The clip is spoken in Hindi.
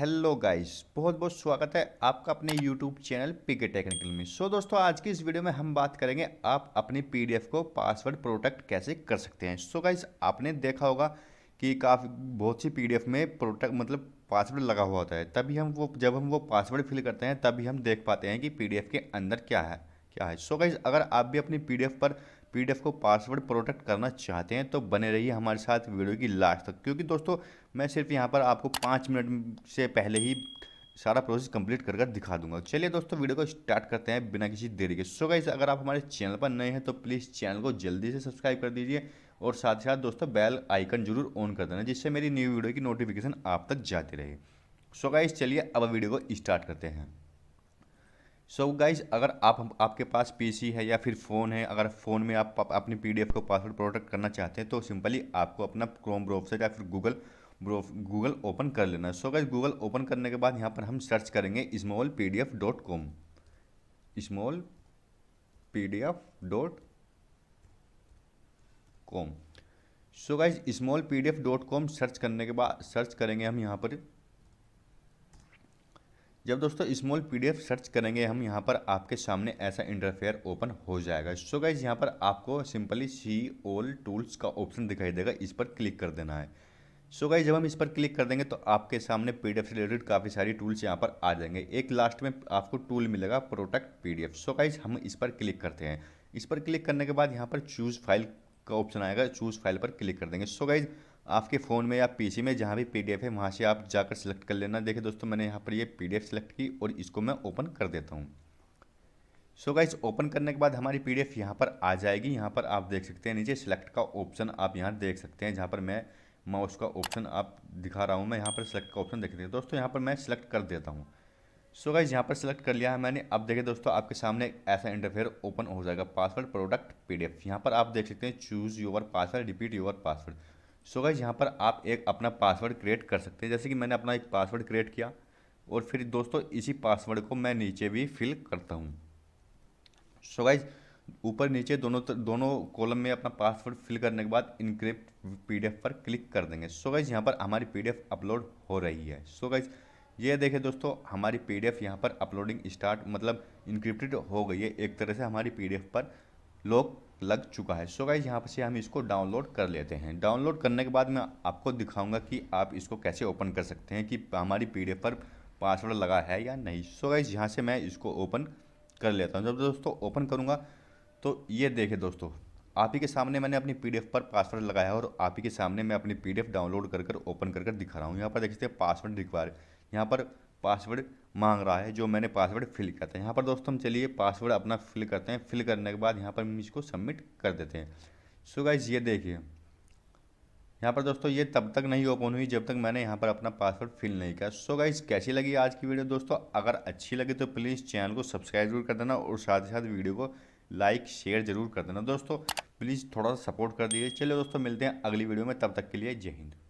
हेलो गाइस बहुत बहुत स्वागत है आपका अपने यूट्यूब चैनल पीके टेक्निकल में सो so, दोस्तों आज की इस वीडियो में हम बात करेंगे आप अपने पीडीएफ को पासवर्ड प्रोटेक्ट कैसे कर सकते हैं सो so, गाइस आपने देखा होगा कि काफ़ी बहुत सी पीडीएफ में प्रोटेक्ट मतलब पासवर्ड लगा हुआ होता है तभी हम वो जब हम वो पासवर्ड फिल करते हैं तभी हम देख पाते हैं कि पी के अंदर क्या है क्या है सो so, गाइस अगर आप भी अपनी पी पर पीडीएफ को पासवर्ड प्रोटेक्ट करना चाहते हैं तो बने रहिए हमारे साथ वीडियो की लास्ट तक क्योंकि दोस्तों मैं सिर्फ यहाँ पर आपको पाँच मिनट से पहले ही सारा प्रोसेस कंप्लीट कर दिखा दूंगा चलिए दोस्तों वीडियो को स्टार्ट करते हैं बिना किसी देरी के सो गाइस अगर आप हमारे चैनल पर नए हैं तो प्लीज़ चैनल को जल्दी से सब्सक्राइब कर दीजिए और साथ ही साथ दोस्तों बेल आइकन जरूर ऑन कर देना जिससे मेरी न्यू वीडियो की नोटिफिकेशन आप तक जाती रहे सो गाइस चलिए अब वीडियो को स्टार्ट करते हैं सो so गाइज अगर आप आपके पास पीसी है या फिर फ़ोन है अगर फ़ोन में आप, पी अपने पीडीएफ को पासवर्ड प्रोटेक्ट करना चाहते हैं तो सिंपली आपको अपना क्रोम से या फिर गूगल गूगल ओपन कर लेना है सो गाइज गूगल ओपन करने के बाद यहाँ पर हम सर्च करेंगे small P D F dot com small P D F dot com so guys small P D F dot com search करने के बाद सर्च करेंगे हम यहाँ पर जब दोस्तों स्मॉल पीडीएफ सर्च करेंगे हम यहाँ पर आपके सामने ऐसा इंटरफेयर ओपन हो जाएगा सो गाइज यहाँ पर आपको सिंपली सी ओल टूल्स का ऑप्शन दिखाई देगा इस पर क्लिक कर देना है सो गाइज जब हम इस पर क्लिक कर देंगे तो आपके सामने पी से रिलेटेड काफ़ी सारी टूल्स यहाँ पर आ जाएंगे एक लास्ट में आपको टूल मिलेगा प्रोटेक्ट पी सो गाइज हम इस पर क्लिक करते हैं इस पर क्लिक करने के बाद यहाँ पर चूज़ फाइल का ऑप्शन आएगा चूज़ फाइल पर क्लिक कर देंगे सो गाइज़ आपके फ़ोन में या पीसी में जहाँ भी पीडीएफ है वहाँ से आप जाकर सेलेक्ट कर लेना देखिए दोस्तों मैंने यहाँ पर ये पीडीएफ सेलेक्ट की और इसको मैं ओपन कर देता हूँ सो गाइस ओपन करने के बाद हमारी पीडीएफ यहाँ पर आ जाएगी यहाँ पर आप देख सकते हैं नीचे सेलेक्ट का ऑप्शन आप यहाँ देख सकते हैं जहाँ पर मैं माउस का ऑप्शन आप दिखा रहा हूँ मैं यहाँ पर सिलेक्ट का ऑप्शन देख देते दोस्तों यहाँ पर मैं सिलेक्ट कर देता हूँ सो गाइज यहाँ पर सिलेक्ट कर लिया है मैंने अब देखिए दोस्तों आपके सामने ऐसा इंटरफेयर ओपन हो जाएगा पासवर्ड प्रोडक्ट पीडीएफ यहाँ पर आप देख सकते हैं choose your password repeat your password so guys यहाँ पर आप एक अपना पासवर्ड क्रिएट कर सकते हैं जैसे कि मैंने अपना एक पासवर्ड क्रिएट किया और फिर दोस्तों इसी पासवर्ड को मैं नीचे भी फिल करता हूँ सो गाइज ऊपर नीचे दोनों दोनों कॉलम में अपना पासवर्ड फिल करने के बाद इनक्रिप्ट पीडीएफ पर क्लिक कर देंगे सो गाइज यहाँ पर हमारी पीडीएफ अपलोड हो रही है सो गाइज ये देखें दोस्तों हमारी पीडीएफ यहाँ पर अपलोडिंग स्टार्ट मतलब इनक्रिप्टेड हो गई है एक तरह से हमारी पीडीएफ पर लॉक लग चुका है सो गाइज यहाँ से हम इसको डाउनलोड कर लेते हैं डाउनलोड करने के बाद मैं आपको दिखाऊंगा कि आप इसको कैसे ओपन कर सकते हैं कि हमारी पी पर पासवर्ड लगा है या नहीं सो गाइज यहाँ से मैं इसको ओपन कर लेता हूँ जब दोस्तों ओपन करूँगा तो ये देखे दोस्तों आप ही के सामने मैंने अपनी पीडीएफ पर पासवर्ड लगाया है और आप ही के सामने मैं अपनी पीडीएफ डाउनलोड कर कर ओपन कर कर दिखा रहा हूँ यहाँ पर देख सकते हैं पासवर्ड रिक्वायर यहाँ पर पासवर्ड मांग रहा है जो मैंने पासवर्ड फिल किया था यहाँ पर दोस्तों हम चलिए पासवर्ड अपना फिल करते हैं फिल करने के बाद यहाँ पर हम इसको सबमिट कर देते हैं सो गाइज ये देखिए यहाँ पर दोस्तों ये तब तक नहीं ओपन हुई जब तक मैंने यहाँ पर अपना पासवर्ड फिल नहीं किया सो गाइज कैसी लगी आज की वीडियो दोस्तों अगर अच्छी लगी तो प्लीज़ चैनल को सब्सक्राइब जरूर कर देना और साथ ही साथ वीडियो को लाइक शेयर जरूर कर देना दोस्तों प्लीज़ थोड़ा सा सपोर्ट कर दीजिए चलिए दोस्तों मिलते हैं अगली वीडियो में तब तक के लिए जय हिंद